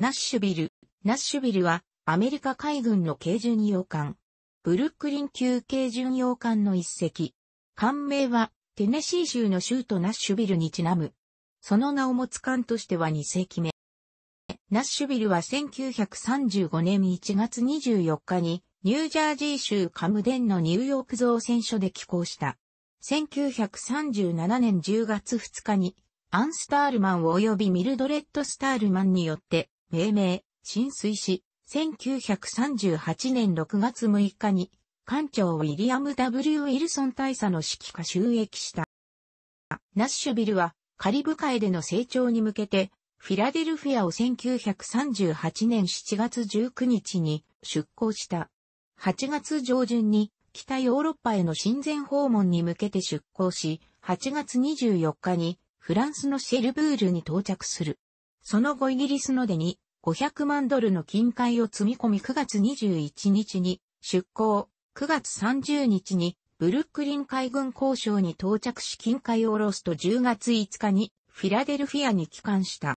ナッシュビル。ナッシュビルは、アメリカ海軍の軽巡洋艦。ブルックリン級軽巡洋艦の一隻。艦名は、テネシー州の州都ナッシュビルにちなむ。その名を持つ艦としては2隻目。ナッシュビルは1935年1月24日に、ニュージャージー州カムデンのニューヨーク造船所で寄港した。1937年10月2日に、アンスタールマン及びミルドレッド・スタールマンによって命名、浸水し、1938年6月6日に、艦長ウィリアム・ W・ ウィルソン大佐の指揮下収益した。ナッシュビルは、カリブ海での成長に向けて、フィラデルフィアを1938年7月19日に出港した。8月上旬に北ヨーロッパへの親善訪問に向けて出港し、8月24日にフランスのシェルブールに到着する。その後イギリスのデに500万ドルの金塊を積み込み9月21日に出港、9月30日にブルックリン海軍交渉に到着し金塊を下ろすと10月5日にフィラデルフィアに帰還した。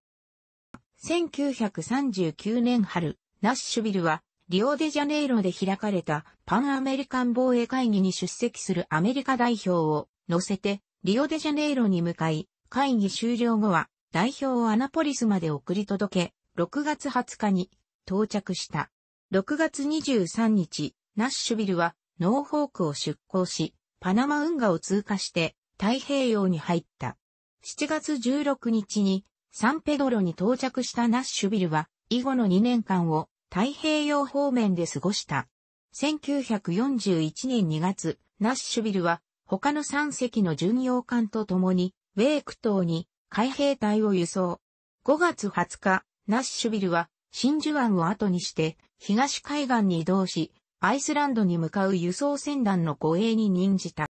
1939年春、ナッシュビルはリオデジャネイロで開かれたパンアメリカン防衛会議に出席するアメリカ代表を乗せてリオデジャネイロに向かい、会議終了後は代表をアナポリスまで送り届け、6月20日に到着した。6月23日、ナッシュビルはノーホークを出港し、パナマ運河を通過して太平洋に入った。7月16日にサンペドロに到着したナッシュビルは、以後の2年間を太平洋方面で過ごした。1941年2月、ナッシュビルは他の3隻の巡洋艦と共に、ウェーク島に海兵隊を輸送。5月20日、ナッシュビルは真珠湾を後にして東海岸に移動し、アイスランドに向かう輸送船団の護衛に任じた。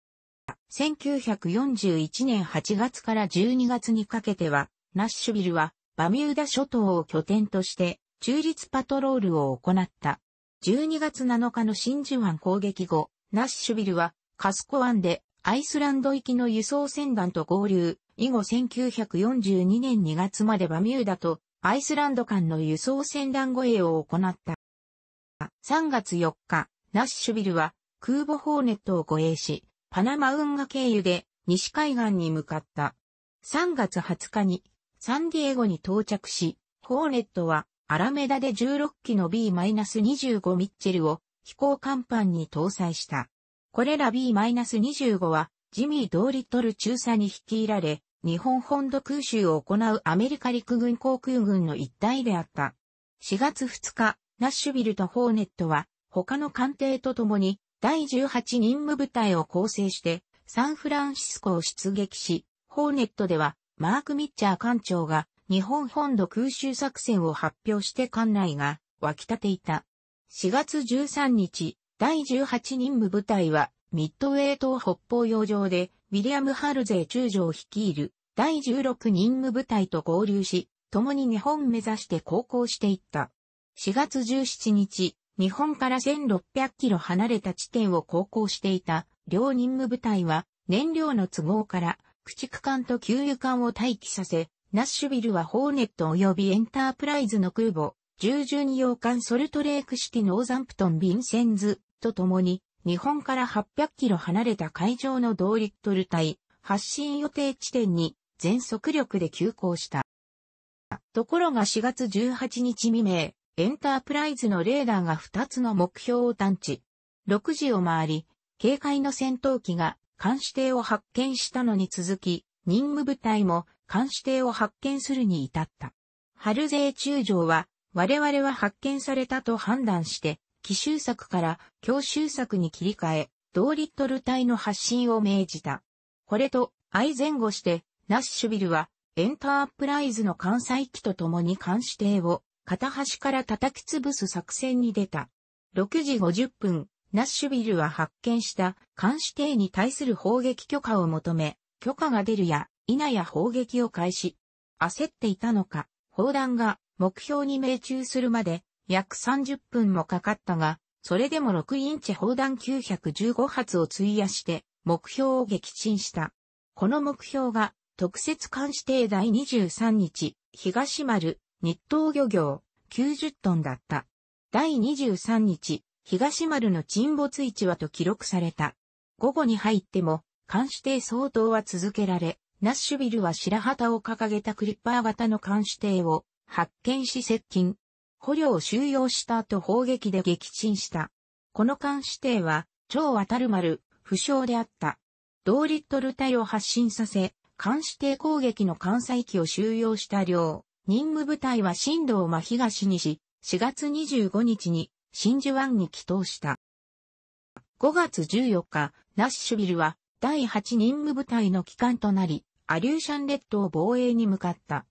1941年8月から12月にかけては、ナッシュビルはバミューダ諸島を拠点として中立パトロールを行った。12月7日の真珠湾攻撃後、ナッシュビルはカスコ湾でアイスランド行きの輸送船団と合流、以後1942年2月までバミューダとアイスランド間の輸送船団護衛を行った。3月4日、ナッシュビルは空母ホーネットを護衛し、パナマ運河経由で西海岸に向かった。3月20日にサンディエゴに到着し、ホーネットはアラメダで16機の B-25 ミッチェルを飛行甲板に搭載した。これら B-25 はジミー・ドーリトル中佐に率いられ、日本本土空襲を行うアメリカ陸軍航空軍の一体であった。4月2日、ナッシュビルとホーネットは、他の艦艇と共に、第18任務部隊を構成して、サンフランシスコを出撃し、ホーネットでは、マーク・ミッチャー艦長が、日本本土空襲作戦を発表して艦内が、沸き立ていた。4月13日、第18任務部隊は、ミッドウェイ島北方洋上で、ウィリアム・ハルゼー中将率いる第16任務部隊と合流し、共に日本目指して航行していった。4月17日、日本から1600キロ離れた地点を航行していた両任務部隊は、燃料の都合から、駆逐艦と給油艦を待機させ、ナッシュビルはホーネット及びエンタープライズの空母、従順洋艦ソルトレーク式ノーザンプトン・ビンセンズと共に日本から800キロ離れた海上の同リットル帯、発進予定地点に全速力で急行した。ところが4月18日未明、エンタープライズのレーダーが2つの目標を探知。6時を回り、警戒の戦闘機が監視艇を発見したのに続き、任務部隊も監視艇を発見するに至った。春勢中将は、我々は発見されたと判断して、奇襲策から強襲策に切り替え、同リットル隊の発進を命じた。これと相前後して、ナッシュビルはエンタープライズの艦載機と共に艦指定を片端から叩き潰す作戦に出た。6時50分、ナッシュビルは発見した艦指定に対する砲撃許可を求め、許可が出るや、否や砲撃を開始。焦っていたのか、砲弾が目標に命中するまで約30分もかかったが、それでも6インチ砲弾915発を費やして目標を撃沈した。この目標が特設監視艇第23日、東丸、日東漁業、90トンだった。第23日、東丸の沈没位置はと記録された。午後に入っても、監視艇相当は続けられ、ナッシュビルは白旗を掲げたクリッパー型の監視艇を発見し接近。捕虜を収容した後砲撃で撃沈した。この艦指定は、超渡る丸、不詳であった。同リットル隊を発進させ、艦指定攻撃の艦載機を収容した両、任務部隊は路を真東にし、4月25日に真珠湾に帰投した。5月14日、ナッシュビルは第8任務部隊の機関となり、アリューシャン列島防衛に向かった。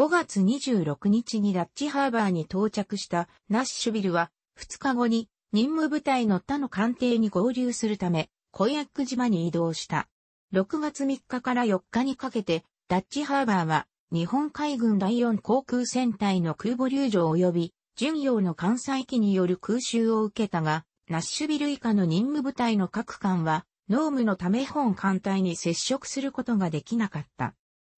5月26日にラッチハーバーに到着したナッシュビルは2日後に任務部隊の他の艦艇に合流するためコヤック島に移動した。6月3日から4日にかけてラッチハーバーは日本海軍第4航空戦隊の空母流上及び巡洋の艦載機による空襲を受けたが、ナッシュビル以下の任務部隊の各艦は、濃務のため本艦隊に接触することができなかった。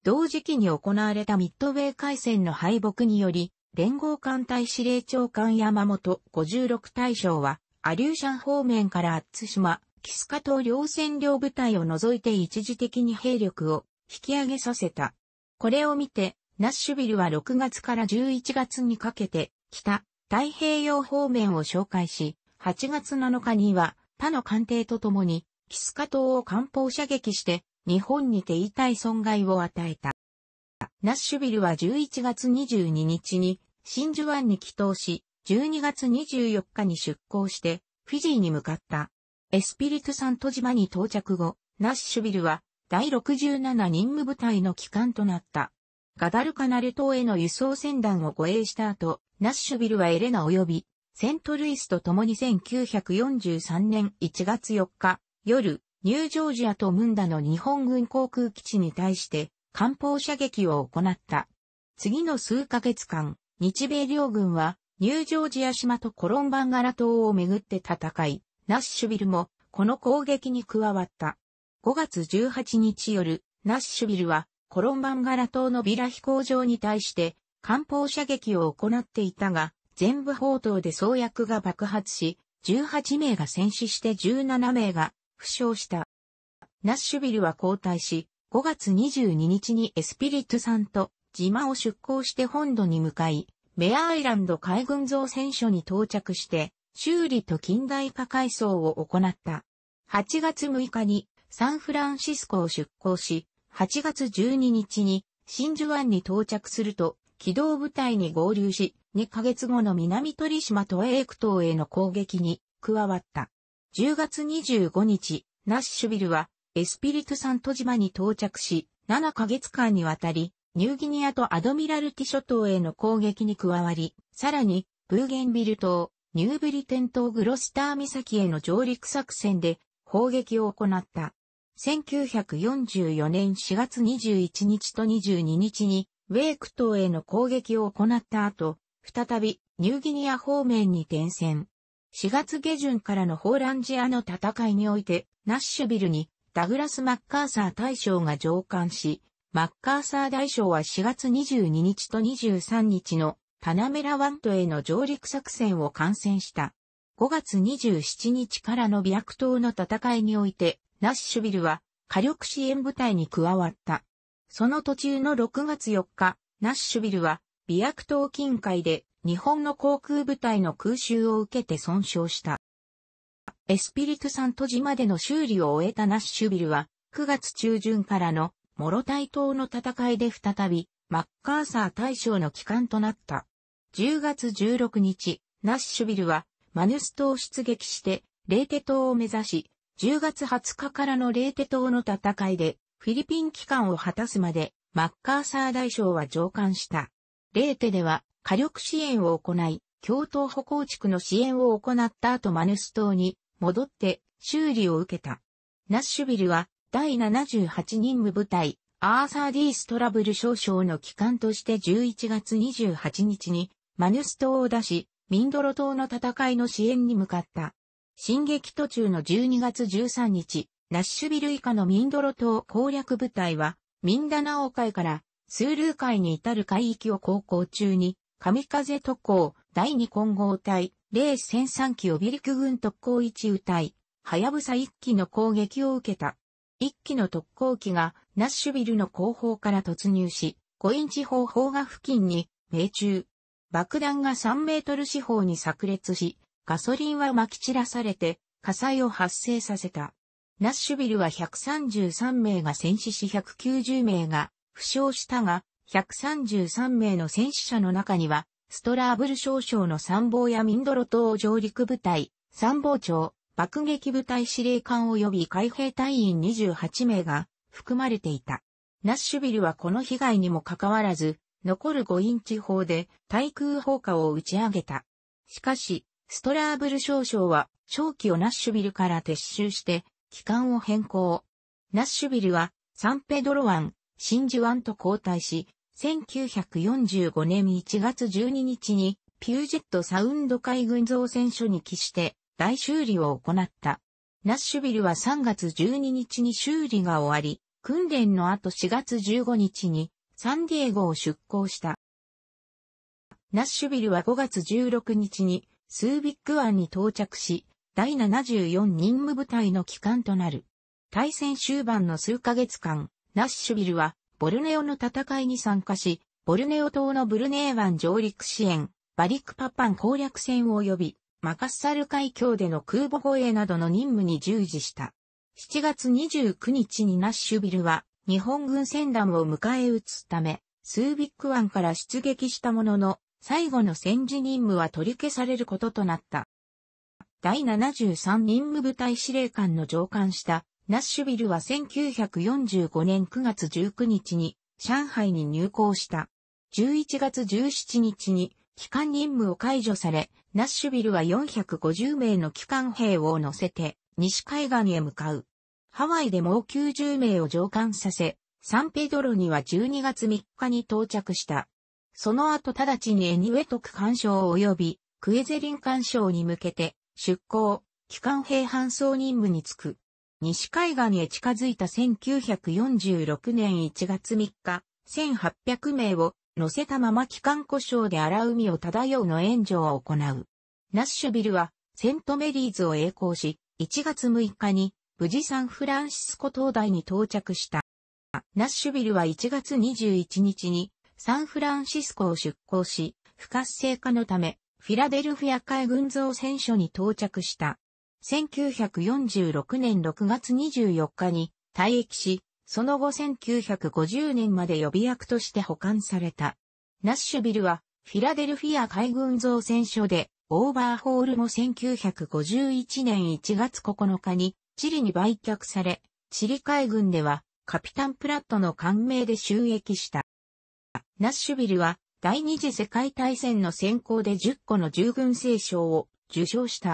同時期に行われたミッドウェー海戦の敗北により、連合艦隊司令長官山本56大将は、アリューシャン方面からアッツ島、キスカ島両占領部隊を除いて一時的に兵力を引き上げさせた。これを見て、ナッシュビルは6月から11月にかけて、北、太平洋方面を紹介し、8月7日には他の艦艇とともに、キスカ島を艦砲射撃して、日本に手痛い損害を与えた。ナッシュビルは11月22日に真珠湾に帰投し、12月24日に出港して、フィジーに向かった。エスピリトサント島に到着後、ナッシュビルは第67任務部隊の機関となった。ガダルカナル島への輸送船団を護衛した後、ナッシュビルはエレナ及びセントルイスと共に1943年1月4日夜、ニュージョージアとムンダの日本軍航空基地に対して、艦砲射撃を行った。次の数ヶ月間、日米両軍は、ニュージョージア島とコロンバンガラ島をめぐって戦い、ナッシュビルもこの攻撃に加わった。5月18日夜、ナッシュビルはコロンバンガラ島のビラ飛行場に対して艦砲射撃を行っていたが、全部砲塔で装薬が爆発し、18名が戦死して17名が負傷した。ナッシュビルは交代し、5月22日にエスピリトさんと島を出港して本土に向かい、メアアイランド海軍造船所に到着して、修理と近代化改装を行った。8月6日にサンフランシスコを出港し、8月12日に真珠湾に到着すると、機動部隊に合流し、2ヶ月後の南鳥島とエーク島への攻撃に加わった。10月25日、ナッシュビルはエスピリトサント島に到着し、7ヶ月間にわたり、ニューギニアとアドミラルティ諸島への攻撃に加わり、さらに、ブーゲンビル島、ニューブリテン島グロスター岬への上陸作戦で砲撃を行った。1944年4月21日と22日に、ウェーク島への攻撃を行った後、再びニューギニア方面に転戦。4月下旬からのホーランジアの戦いにおいて、ナッシュビルにダグラス・マッカーサー大将が上官し、マッカーサー大将は4月22日と23日のパナメラ湾島への上陸作戦を観戦した。5月27日からの白島の戦いにおいて、ナッシュビルは火力支援部隊に加わった。その途中の6月4日、ナッシュビルは、美白島近海で日本の航空部隊の空襲を受けて損傷した。エスピリトサント島での修理を終えたナッシュビルは、9月中旬からのモロタイ島の戦いで再び、マッカーサー大将の帰還となった。10月16日、ナッシュビルは、マヌス島を出撃して、レーテ島を目指し、10月20日からのレーテ島の戦いで、フィリピン機関を果たすまで、マッカーサー大将は上官した。レーテでは、火力支援を行い、共闘歩構築の支援を行った後マヌス島に戻って修理を受けた。ナッシュビルは第78任務部隊アーサー・ディーストラブル少将の機関として11月28日にマヌス島を出し、ミンドロ島の戦いの支援に向かった。進撃途中の12月13日、ナッシュビル以下のミンドロ島攻略部隊はミンダナオ海からスールー海に至る海域を航行中に神風特攻、第二混合隊、零戦三機予リ陸軍特攻一部隊、はやぶさ一機の攻撃を受けた。一機の特攻機がナッシュビルの後方から突入し、5インチ方砲が付近に命中。爆弾が3メートル四方に炸裂し、ガソリンは撒き散らされて火災を発生させた。ナッシュビルは133名が戦死し190名が負傷したが、133名の戦死者の中には、ストラーブル少将の参謀やミンドロ島上陸部隊、参謀長、爆撃部隊司令官及び海兵隊員28名が含まれていた。ナッシュビルはこの被害にもかかわらず、残る5インチ砲で対空砲火を打ち上げた。しかし、ストラーブル少将は、長期をナッシュビルから撤収して、機関を変更。ナッシュビルは、サンペドロ湾、真珠湾と交代し、1945年1月12日にピュージェットサウンド海軍造船所に帰して大修理を行った。ナッシュビルは3月12日に修理が終わり、訓練の後4月15日にサンディエゴを出港した。ナッシュビルは5月16日にスービック湾に到着し、第74任務部隊の機関となる。対戦終盤の数ヶ月間、ナッシュビルは、ボルネオの戦いに参加し、ボルネオ島のブルネー湾上陸支援、バリックパパン攻略戦及び、マカッサル海峡での空母護衛などの任務に従事した。7月29日にナッシュビルは、日本軍船団を迎え撃つため、スービック湾から出撃したものの、最後の戦時任務は取り消されることとなった。第73任務部隊司令官の上官したナッシュビルは1945年9月19日に上海に入港した。11月17日に機関任務を解除され、ナッシュビルは450名の機関兵を乗せて西海岸へ向かう。ハワイでも90名を上艦させ、サンペドロには12月3日に到着した。その後直ちにエニウェトク干渉及びクエゼリン干渉に向けて出港、機関兵搬送任務に就く。西海岸へ近づいた1946年1月3日、1800名を乗せたまま機関故障で荒海を漂うの援助を行う。ナッシュビルはセントメリーズを栄光し、1月6日に無事サンフランシスコ灯台に到着した。ナッシュビルは1月21日にサンフランシスコを出港し、不活性化のため、フィラデルフィア海軍造船所に到着した。1946年6月24日に退役し、その後1950年まで予備役として保管された。ナッシュビルはフィラデルフィア海軍造船所で、オーバーホールも1951年1月9日にチリに売却され、チリ海軍ではカピタンプラットの官名で収益した。ナッシュビルは第二次世界大戦の先行で10個の従軍聖賞を受賞した。